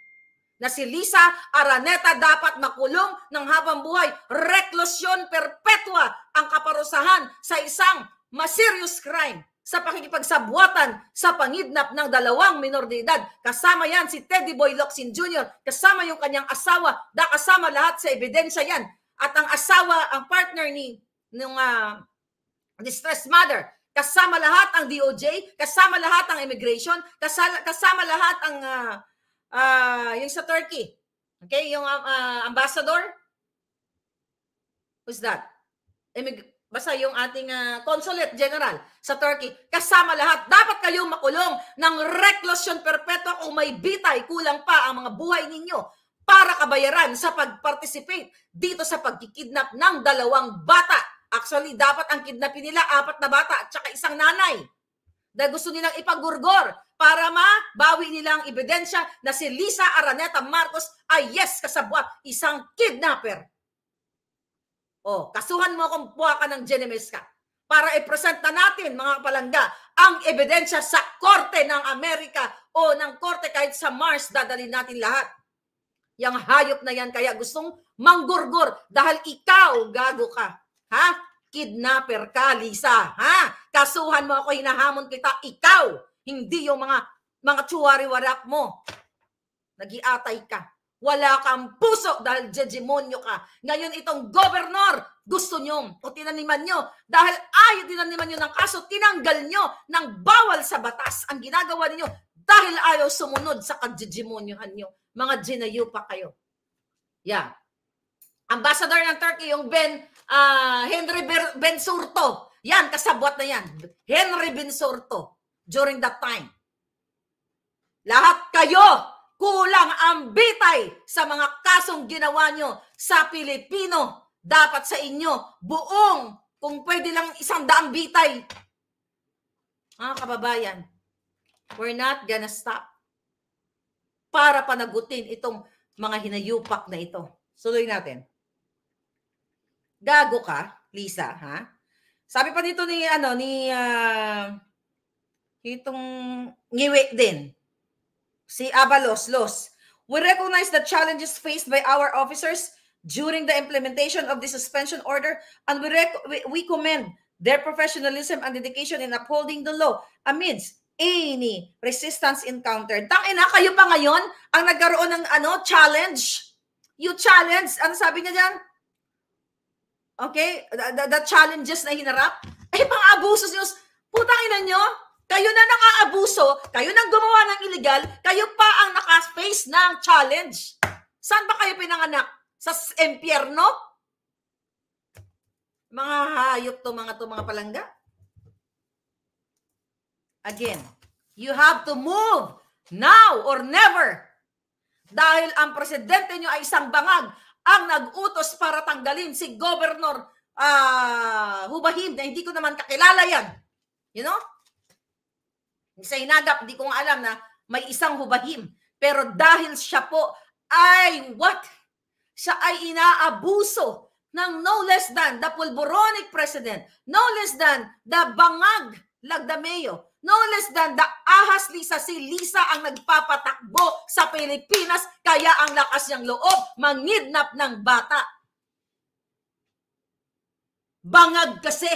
na si Lisa Araneta dapat makulong ng habang buhay. Reklusyon perpetua ang kaparusahan sa isang ma-serious crime sa pakikipagsabuatan sa pangidnap ng dalawang minor de edad. Kasama yan si Teddy Boy Locsin Jr., kasama yung kanyang asawa, da kasama lahat sa ebidensya yan. At ang asawa, ang partner ni ng uh, ah, distressed mother, kasama lahat ang DOJ, kasama lahat ang immigration, kasama, kasama lahat ang uh, uh, yung sa Turkey. Okay, yung uh, ambassador. Who's that? Emig basta yung ating uh, consulate general sa Turkey. Kasama lahat. Dapat kayong makulong ng reclusion perpetua kung may bitay, kulang pa ang mga buhay ninyo para kabayaran sa pag-participate dito sa pagkikidnap ng dalawang bata. Actually, dapat ang kidnapin nila apat na bata at saka isang nanay dahil gusto nilang ipagurgor para mabawi nilang ebidensya na si Lisa Araneta Marcos ay yes kasabwat, isang kidnapper. O, oh, kasuhan mo kung buha ka ng Genemes ka para i na natin, mga palangga, ang ebidensya sa korte ng Amerika o ng korte kahit sa Mars, dadalhin natin lahat. Yang hayop na yan, kaya gustong manggurgur dahil ikaw gago ka. Ha? Kidnapper ka, Lisa, ha? Kasuhan mo ako, hinahamon kita. Ikaw, hindi yung mga mga tsuwari-warap mo. Nagiatay ka. Wala kang puso dahil jejemonyo ka. Ngayon itong governor, gusto nyo o tinaniman nyo dahil ayaw tinaniman nyo ng kaso, tinanggal nyo ng bawal sa batas ang ginagawa niyo dahil ayaw sumunod sa kagjejemonyohan nyo. Mga ginayupa kayo. Yeah ambassador ng Turkey, yung Ben uh, Henry Ber- Bensurto. Yan, kasabwat na yan. Henry Bensurto during that time. Lahat kayo kulang ang bitay sa mga kasong ginawa nyo sa Pilipino. Dapat sa inyo, buong, kung pwede lang isang daang bitay. Mga kababayan, we're not gonna stop para panagutin itong mga hinayupak na ito. Suloy natin. Gago ka, Lisa, ha? Sabi pa dito ni ano ni uh, ah, itong ngiwi din. Si Abalos Los. We recognize the challenges faced by our officers during the implementation of the suspension order and we, we, we commend their professionalism and dedication in upholding the law amidst any resistance encountered. Tang ina, kayo pa ngayon ang nagkaroon ng ano challenge. You challenge. Ano sabi niya diyan? Okay? The, the challenges na hinarap. Eh, pang-abuso nyo. Putang ina nyo. Kayo na nakaabuso, kayo nang gumawa ng illegal, kayo pa ang naka-face ng challenge. Saan ba kayo pinanganak? Sa impyerno? Mga hayop to mga to mga palangga. Again, you have to move now or never. Dahil ang presidente nyo ay isang bangag ang nag-utos para tanggalin si Governor uh, Hubahim na hindi ko naman kakilala yan. You know? Sa hinagap, hindi ko alam na may isang Hubahim. Pero dahil siya po ay what? Siya ay inaabuso ng no less than the Pulboronic President, no less than the Bangag Lagdameo, No less than the ahas Lisa si Lisa ang nagpapatakbo sa Pilipinas kaya ang lakas niyang loob mangidnap ng bata. Bangag kasi.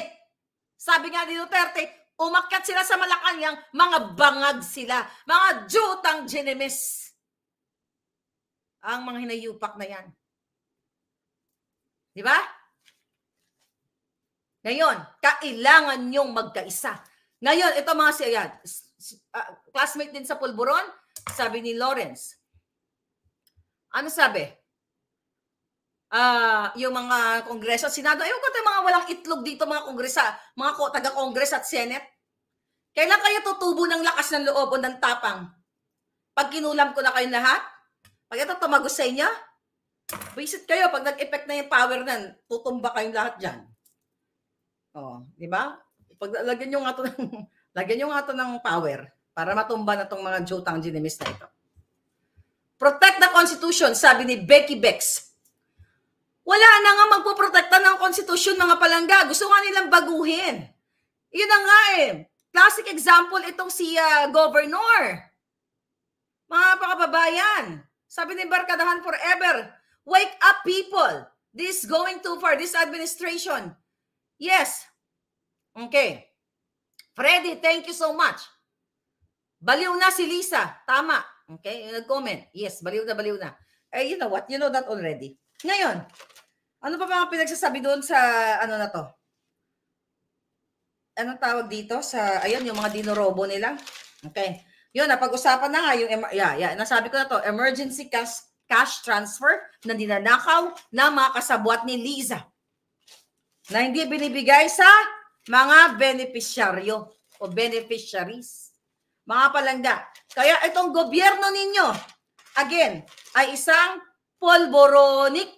Sabi nga ni Duterte, umakyat sila sa Malacanang, mga bangag sila. Mga jutang ginemes. Ang mga hinayupak na yan. Di ba? Ngayon, kailangan niyong magkaisa. Ngayon, ito mga siya yan. Uh, ah, classmate din sa Pulburon, sabi ni Lawrence. Ano sabi? Uh, yung mga kongreso, at senado, ayun ko tayo mga walang itlog dito mga kongresa, mga taga-kongres at senate. Kailan kayo tutubo ng lakas ng loob o ng tapang? Pag kinulam ko na kayong lahat? Pag ito tumagos sa inyo? Visit kayo, pag nag-effect na yung power nan, tutumba kayong lahat dyan. Oh, di ba? pag lagyan nyo nga to ng, lagyan nyo nga to ng power para matumba na tong mga jutang ginimis na ito. Protect the Constitution, sabi ni Becky Bex. Wala na nga magpoprotekta ng Constitution, mga palangga. Gusto nga nilang baguhin. Yun na nga eh. Classic example itong si uh, Governor. Mga pakababayan, sabi ni Barkadahan forever, wake up people. This is going too far. This administration. Yes, Okay. Freddy, thank you so much. Baliw na si Lisa. Tama. Okay? Yung nag-comment. Yes, baliw na, baliw na. Eh, you know what? You know that already. Ngayon, ano pa mga pinagsasabi doon sa ano na to? Anong tawag dito? Sa, ayun, yung mga dinorobo nila. Okay. Yun, napag-usapan na nga yung, yeah, yeah, nasabi ko na to, emergency cash, cash transfer na dinanakaw na mga kasabwat ni Liza na hindi binibigay sa mga beneficiaryo o beneficiaries, mga palangga. Kaya itong gobyerno ninyo, again, ay isang polboronic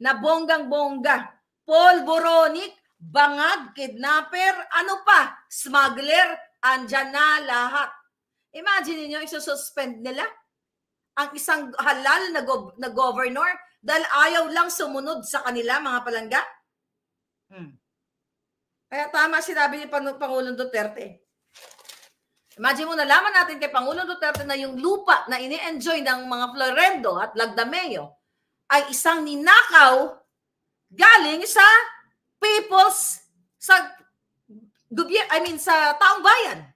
na bonggang-bongga. Polboronic, bangag, kidnapper, ano pa, smuggler, andyan na lahat. Imagine niyo isususpend nila ang isang halal na, go- na governor dahil ayaw lang sumunod sa kanila, mga palangga. Hmm. Kaya tama sinabi ni Pangulong Duterte. Imagine mo, nalaman natin kay Pangulong Duterte na yung lupa na ini-enjoy ng mga Florendo at Lagdameo ay isang ninakaw galing sa people's, sa gobyer, I mean, sa taong bayan.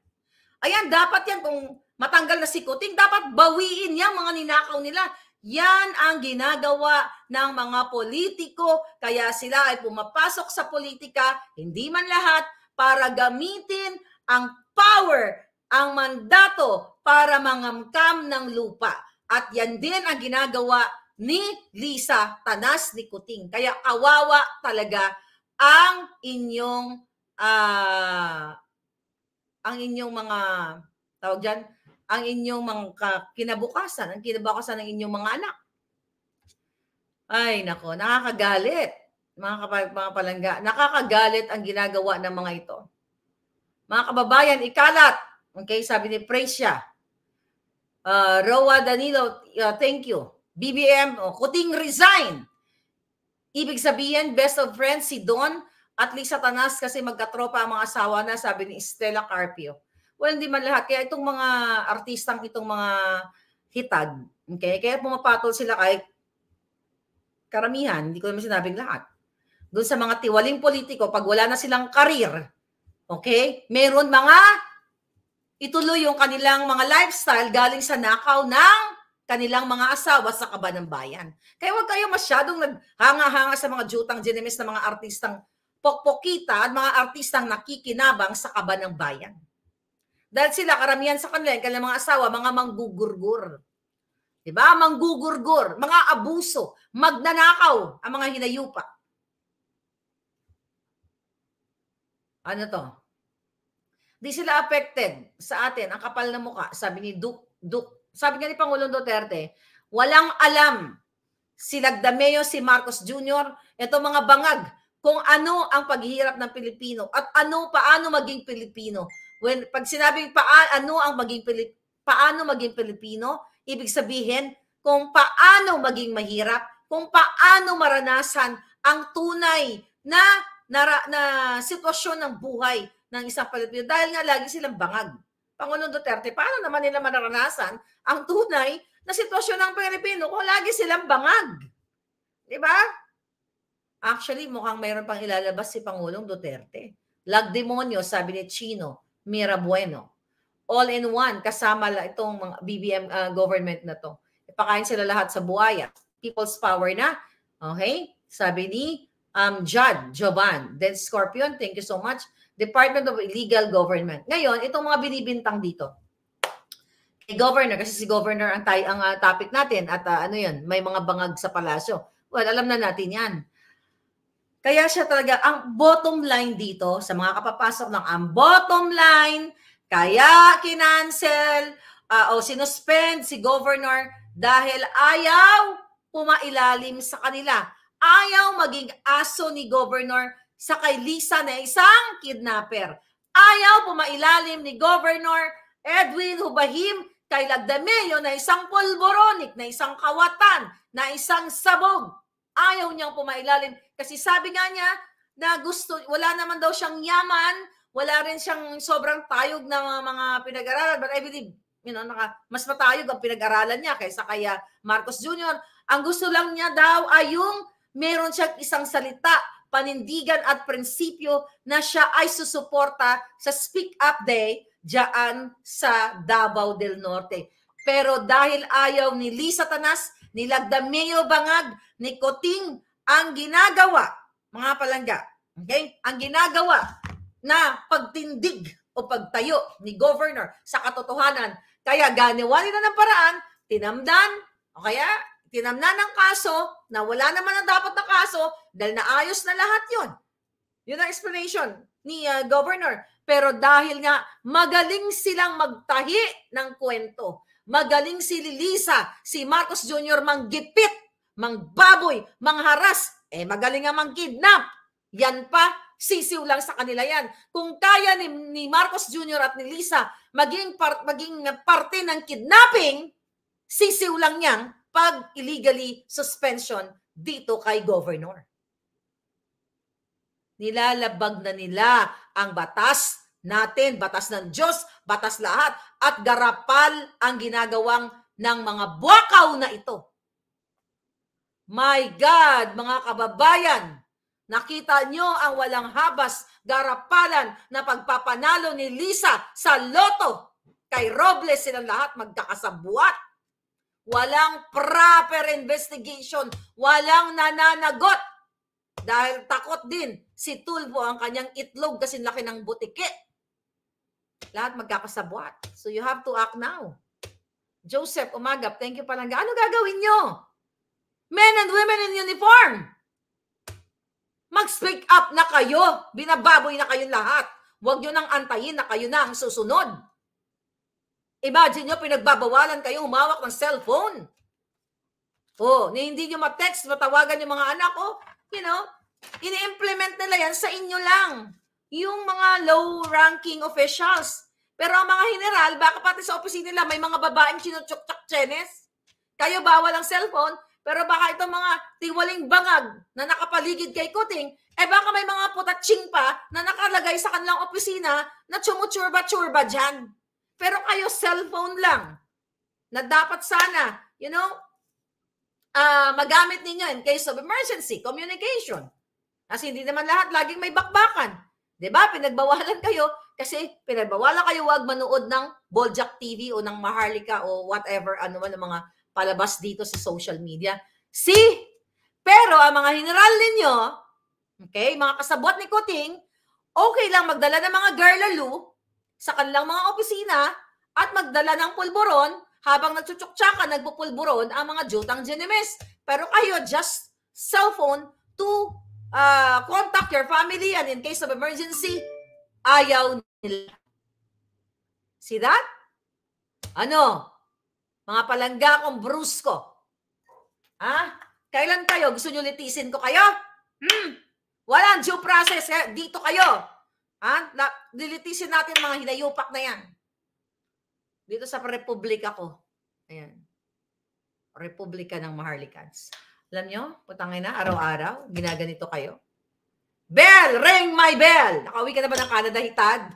Ayan, dapat yan kung matanggal na si Kuting, dapat bawiin yan mga ninakaw nila. Yan ang ginagawa ng mga politiko kaya sila ay pumapasok sa politika, hindi man lahat, para gamitin ang power, ang mandato para mangamkam ng lupa. At yan din ang ginagawa ni Lisa Tanas Kuting. Kaya kawawa talaga ang inyong uh, ang inyong mga tawag diyan ang inyong mga kinabukasan, ang kinabukasan ng inyong mga anak. Ay, nako, nakakagalit. Mga, kapag, mga palangga, nakakagalit ang ginagawa ng mga ito. Mga kababayan, ikalat. Okay, sabi ni Precia. Uh, Roa Danilo, uh, thank you. BBM, oh, kuting resign. Ibig sabihin, best of friends si Don at Lisa Tanas kasi magkatropa ang mga asawa na, sabi ni Stella Carpio. Well, hindi man lahat. Kaya itong mga artistang itong mga hitad, okay? Kaya pumapatol sila kahit karamihan, hindi ko naman sinabing lahat. Doon sa mga tiwaling politiko, pag wala na silang karir, okay? Meron mga ituloy yung kanilang mga lifestyle galing sa nakaw ng kanilang mga asawa sa kaba ng bayan. Kaya huwag kayo masyadong naghanga-hanga sa mga jutang ginemis na mga artistang pokpokita at mga artistang nakikinabang sa kaba ng bayan. Dahil sila, karamihan sa kanila, kanilang mga asawa, mga manggugurgur. Diba? Manggugurgur, mga abuso, magnanakaw ang mga hinayupa. Ano to? Di sila affected sa atin, ang kapal na muka, sabi ni Duke, Duke sabi nga ni Pangulong Duterte, walang alam si Lagdameo, si Marcos Jr., ito mga bangag, kung ano ang paghihirap ng Pilipino at ano paano maging Pilipino when pag sinabing paano ang maging Pilip, paano maging Pilipino, ibig sabihin kung paano maging mahirap, kung paano maranasan ang tunay na na, na sitwasyon ng buhay ng isang Pilipino dahil nga lagi silang bangag. Pangulong Duterte, paano naman nila maranasan ang tunay na sitwasyon ng Pilipino kung lagi silang bangag? Di ba? Actually, mukhang mayroon pang ilalabas si Pangulong Duterte. Lagdemonyo, sabi ni Chino. Mira Bueno. All in one, kasama itong mga BBM uh, ah, government na to. Ipakain sila lahat sa buhaya. People's power na. Okay? Sabi ni um, Judd Jovan. Then Scorpion, thank you so much. Department of Illegal Government. Ngayon, itong mga binibintang dito. Kay governor, kasi si governor ang, tayo, ang uh, topic natin at uh, ano yun, may mga bangag sa palasyo. Well, alam na natin yan kaya siya talaga, ang bottom line dito, sa mga kapapasok ng ang bottom line, kaya kinansel uh, o sinuspend si governor dahil ayaw pumailalim sa kanila. Ayaw maging aso ni governor sa kay Lisa na isang kidnapper. Ayaw pumailalim ni governor Edwin Hubahim kay Lagdameo na isang polboronic, na isang kawatan, na isang sabog, Ayaw niyang pumailalim kasi sabi nga niya na gusto, wala naman daw siyang yaman, wala rin siyang sobrang tayog ng ah, mga pinag-aralan. But I believe, you know, naka, mas matayog ang pinag-aralan niya kaysa kaya ah, Marcos Jr. Ang gusto lang niya daw ay yung meron siyang isang salita, panindigan at prinsipyo na siya ay susuporta sa Speak Up Day diyan sa Davao del Norte. Pero dahil ayaw ni Lisa Tanas Nilagdameo bangag ni Koting ang ginagawa, mga palangga, okay? Ang ginagawa na pagtindig o pagtayo ni governor sa katotohanan. Kaya ganiwali nila ng paraan, tinamdan, o kaya tinamnan ng kaso na wala naman ang dapat na kaso dahil naayos na lahat yon. Yun ang explanation ni uh, governor. Pero dahil nga magaling silang magtahi ng kwento, Magaling si Lilisa, si Marcos Jr. manggipit, mangbaboy, mangharas, eh magaling nga mangkidnap. Yan pa, sisiw lang sa kanila yan. Kung kaya ni, ni Marcos Jr. at ni Lisa maging, part, maging parte ng kidnapping, sisiw lang niyang pag illegally suspension dito kay governor. Nilalabag na nila ang batas natin, batas ng Diyos, batas lahat, at garapal ang ginagawang ng mga buwakaw na ito. My God, mga kababayan, nakita nyo ang walang habas, garapalan na pagpapanalo ni Lisa sa loto. Kay Robles silang lahat magkakasabuat. Walang proper investigation, walang nananagot. Dahil takot din si Tulfo ang kanyang itlog kasi laki ng butike. Lahat magkakasabwat. So you have to act now. Joseph Umagap, thank you palangga. Ano gagawin nyo? Men and women in uniform! Mag-speak up na kayo. Binababoy na kayong lahat. Huwag nyo nang antayin na kayo na ang susunod. Imagine nyo, pinagbabawalan kayo humawak ng cellphone. Oh, na hindi nyo ma-text, matawagan yung mga anak ko. Oh, you know, ini-implement nila yan sa inyo lang yung mga low-ranking officials. Pero ang mga general, baka pati sa opisina nila may mga babaeng chinutsuktak chenes. Kayo bawal ang cellphone, pero baka itong mga tiwaling bangag na nakapaligid kay Kuting, eh baka may mga putatsing pa na nakalagay sa kanilang opisina na tsumutsurba churba dyan. Pero kayo cellphone lang na dapat sana, you know, uh, magamit ninyo in case of emergency, communication. Kasi hindi naman lahat laging may bakbakan. 'Di ba? Pinagbawalan kayo kasi pinagbawalan kayo wag manood ng Boljak TV o ng Maharlika o whatever ano man ang mga palabas dito sa social media. See? Pero ang mga general ninyo, okay, mga kasabot ni Kuting, okay lang magdala ng mga garlalo sa kanilang mga opisina at magdala ng pulburon habang nagtsutsuktsaka, nagpupulburon ang mga jutang genemes. Pero kayo, just cellphone to uh, contact your family and in case of emergency, ayaw nila. See that? Ano? Mga palangga kong brusko. Ha? Kailan kayo? Gusto nyo litisin ko kayo? Hmm. Walang due process. Dito kayo. Ha? Na, lilitisin natin mga hinayupak na yan. Dito sa Republika ko. Ayan. Republika ng Maharlikans. Alam nyo, putangin na, araw-araw, ginaganito kayo. Bell! Ring my bell! Nakauwi ka na ba ng Canada, hitad?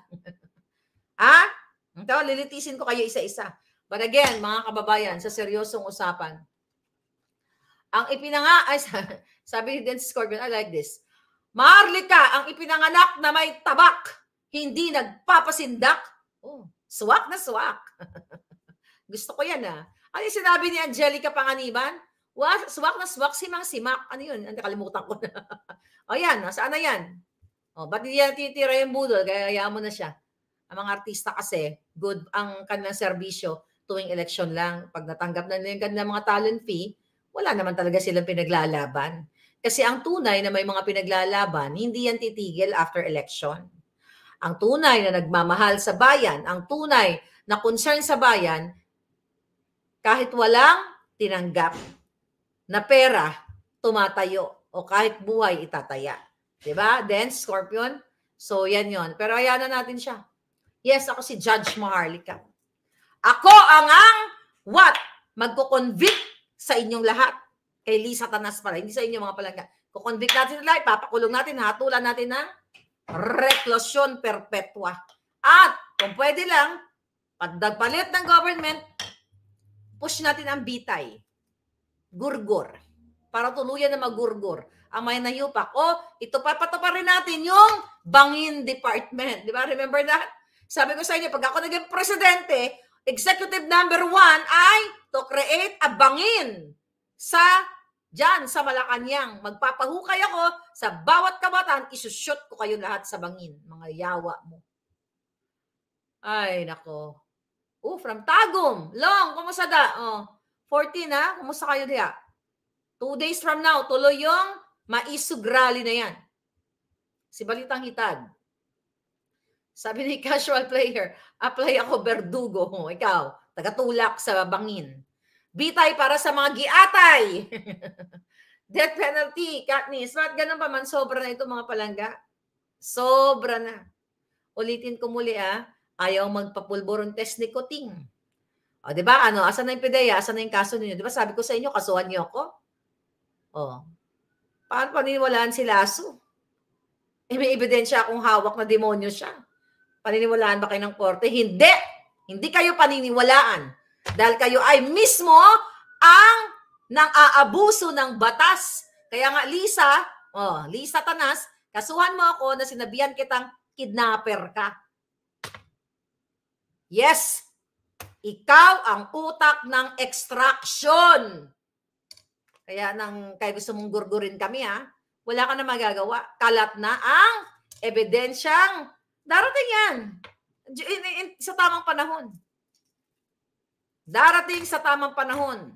ha? Ito, lilitisin ko kayo isa-isa. But again, mga kababayan, sa seryosong usapan, ang ipinanga, ay, sabi ni Dennis Corbin, I like this. Marlika, ang ipinanganak na may tabak, hindi nagpapasindak. Oh, swak na swak. Gusto ko yan ah. Ano yung sinabi ni Angelica Panganiban? Wa, swak na swak, si Mang simak. Ano yun? Nakalimutan ko na. o yan, saan na yan? O, ba't hindi yan titira yung budol? Kaya ayaw mo na siya. Ang mga artista kasi, good ang kanilang serbisyo tuwing election lang. Pag natanggap na nila yung kanilang mga talent fee, wala naman talaga silang pinaglalaban. Kasi ang tunay na may mga pinaglalaban, hindi yan titigil after election. Ang tunay na nagmamahal sa bayan, ang tunay na concern sa bayan, kahit walang tinanggap na pera, tumatayo. O kahit buhay, itataya. ba diba? Then, Scorpion. So, yan yon Pero ayan na natin siya. Yes, ako si Judge Maharlika. Ako ang ang what? Magko-convict sa inyong lahat. Kay Lisa Tanas pala. Hindi sa inyo mga palangga. Kukonvict natin nila, ipapakulong natin, hatulan natin ng reklusyon perpetua. At kung pwede lang, pagdagpalit ng government, push natin ang bitay gurgur. Para tuluyan na magurgur. Ang may nayupak. O, oh, ito papataparin natin yung bangin department. Di ba? Remember that? Sabi ko sa inyo, pag ako naging presidente, executive number one ay to create a bangin sa dyan sa Malacanang. Magpapahukay ako sa bawat kabataan, isushoot ko kayo lahat sa bangin, mga yawa mo. Ay, nako. Oh, from Tagum. Long, kumusta da? Oh. 14 ha? Kumusta kayo diya? Two days from now, tuloy yung maisugrali na yan. Si Balitang Hitad. Sabi ni casual player, apply ako berdugo. Oh, ikaw, tagatulak sa bangin. Bitay para sa mga giatay. Death penalty, Katniss. Ba't ganun pa man, sobra na ito mga palangga. Sobra na. Ulitin ko muli ah, ayaw magpapulborong test ni Kuting. O, di ba? Ano, asan na yung pideya? Asan na yung kaso ninyo? Di ba sabi ko sa inyo, kasuhan niyo ako? O, paano paniniwalaan si Lasso? Eh, may ebidensya akong hawak na demonyo siya. Paniniwalaan ba kayo ng korte? Hindi! Hindi kayo paniniwalaan. Dahil kayo ay mismo ang nang aabuso ng batas. Kaya nga, Lisa, oh, Lisa Tanas, kasuhan mo ako na sinabihan kitang kidnapper ka. Yes, ikaw ang utak ng extraction. Kaya nang kaya gusto mong gurgurin kami ha, wala ka na magagawa. Kalat na ang ebidensyang darating yan. sa tamang panahon. Darating sa tamang panahon.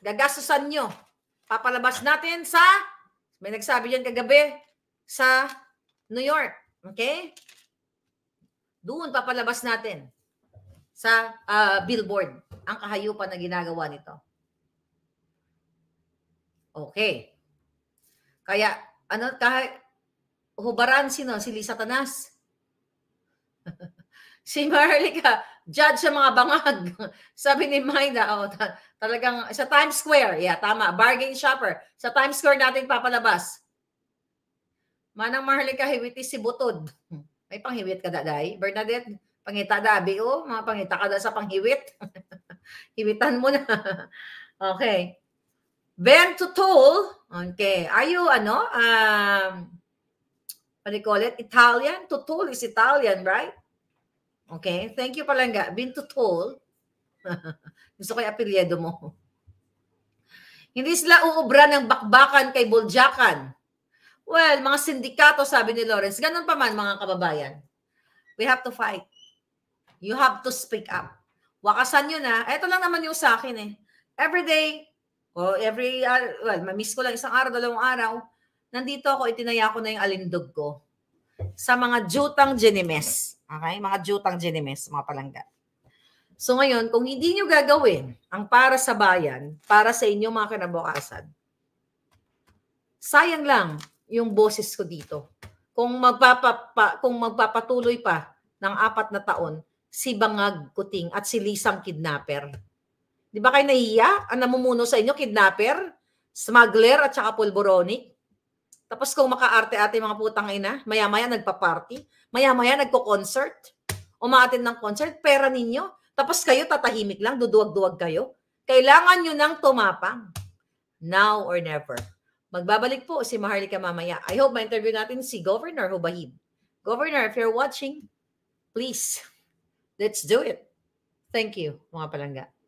Gagastusan nyo. Papalabas natin sa, may nagsabi yan kagabi, sa New York. Okay? Doon papalabas natin sa uh, billboard ang kahayupan na ginagawa nito. Okay. Kaya, ano, kahit, hubaran sino? Si Lisa Tanas. si Marlica, judge sa mga bangag. Sabi ni Maida, oh, ta- talagang, sa Times Square, yeah, tama, bargain shopper. Sa Times Square natin papalabas. Manang Marlica, hiwitis si Butod. May panghiwit ka, Daday. Bernadette, Pangita dabi, oh. Mga pangita ka sa panghiwit. Hiwitan mo na. okay. Bend to toll. Okay. Are you, ano, um, what do you call it? Italian? To toll is Italian, right? Okay. Thank you, pala nga. Been to toll. Gusto ko yung apelyedo mo. Hindi sila uubra ng bakbakan kay Boljakan. Well, mga sindikato, sabi ni Lawrence, ganun pa man mga kababayan. We have to fight. You have to speak up. Wakasan yun na. Ito lang naman yung sa akin eh. Every day, o oh, every, uh, well, mamiss ko lang isang araw, dalawang araw, nandito ako, itinaya ko na yung alindog ko sa mga jutang jenimes. Okay? Mga jutang jenimes, mga palangga. So ngayon, kung hindi nyo gagawin ang para sa bayan, para sa inyo mga kinabukasan, sayang lang yung boses ko dito. Kung, magpapa, kung magpapatuloy pa ng apat na taon si Bangag Kuting at si Lisang Kidnapper. Di ba kayo nahiya? Ang namumuno sa inyo, kidnapper, smuggler at saka pulboronic. Tapos kung makaarte-ate mga putang ina, maya-maya nagpa-party, maya-maya nagko-concert, umaatin ng concert, pera ninyo. Tapos kayo tatahimik lang, duduwag-duwag kayo. Kailangan nyo nang tumapang. Now or never. Magbabalik po si Maharlika mamaya. I hope ma-interview natin si Governor Hubahib. Governor, if you're watching, please Let's do it. Thank you, mga palangga.